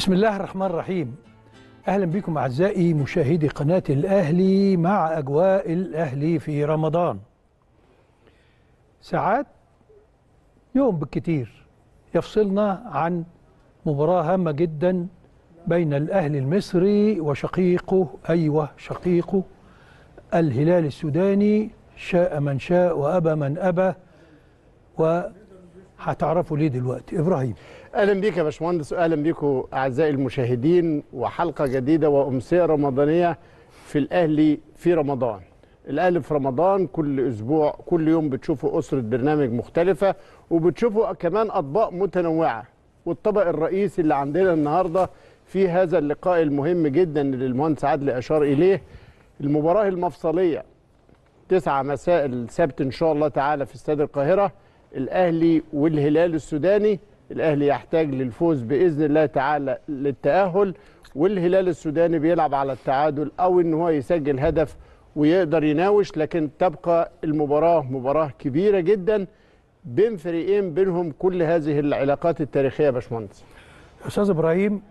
بسم الله الرحمن الرحيم أهلا بكم أعزائي مشاهدي قناة الأهلي مع أجواء الأهلي في رمضان ساعات يوم بالكتير يفصلنا عن مباراة هامة جدا بين الأهلي المصري وشقيقه أيوه شقيقه الهلال السوداني شاء من شاء وأبى من أبى و هتعرفوا ليه دلوقتي ابراهيم اهلا بيك يا باشمهندس واهلا بيكم اعزائي المشاهدين وحلقه جديده وامسيه رمضانيه في الاهلي في رمضان الاهلي في رمضان كل اسبوع كل يوم بتشوفوا اسره برنامج مختلفه وبتشوفوا كمان اطباق متنوعه والطبق الرئيسي اللي عندنا النهارده في هذا اللقاء المهم جدا اللي المهندس عادل اشار اليه المباراه المفصليه 9 مساء السبت ان شاء الله تعالى في استاد القاهره الأهلي والهلال السوداني الأهلي يحتاج للفوز بإذن الله تعالى للتأهل والهلال السوداني بيلعب على التعادل أو إن هو يسجل هدف ويقدر يناوش لكن تبقى المباراة مباراة كبيرة جدا بين فريقين بينهم كل هذه العلاقات التاريخية يا باشمهندس أستاذ إبراهيم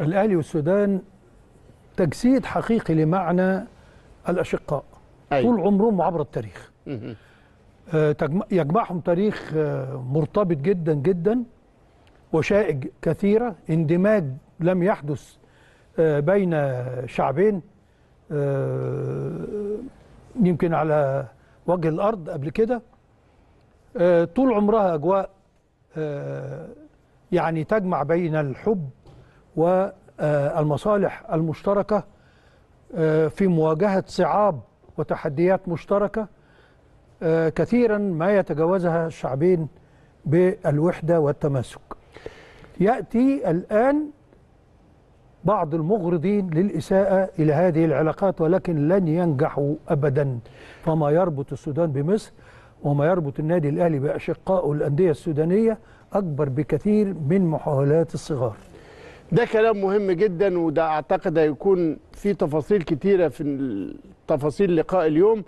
الأهلي والسودان تجسيد حقيقي لمعنى الأشقاء أيوة. طول عمرهم عبر التاريخ آه، يجمعهم تاريخ آه، مرتبط جدا جدا وشائج كثيرة اندماج لم يحدث آه، بين شعبين يمكن على وجه الأرض قبل كده طول عمرها أجواء يعني تجمع بين الحب والمصالح المشتركة في مواجهة صعاب وتحديات مشتركة آه، كثيرا ما يتجاوزها الشعبين بالوحدة والتماسك يأتي الآن بعض المغرضين للإساءة إلى هذه العلاقات ولكن لن ينجحوا أبدا فما يربط السودان بمصر وما يربط النادي الأهلي بأشقائه الأندية السودانية أكبر بكثير من محاولات الصغار ده كلام مهم جدا وده أعتقد هيكون في تفاصيل كتيرة في تفاصيل لقاء اليوم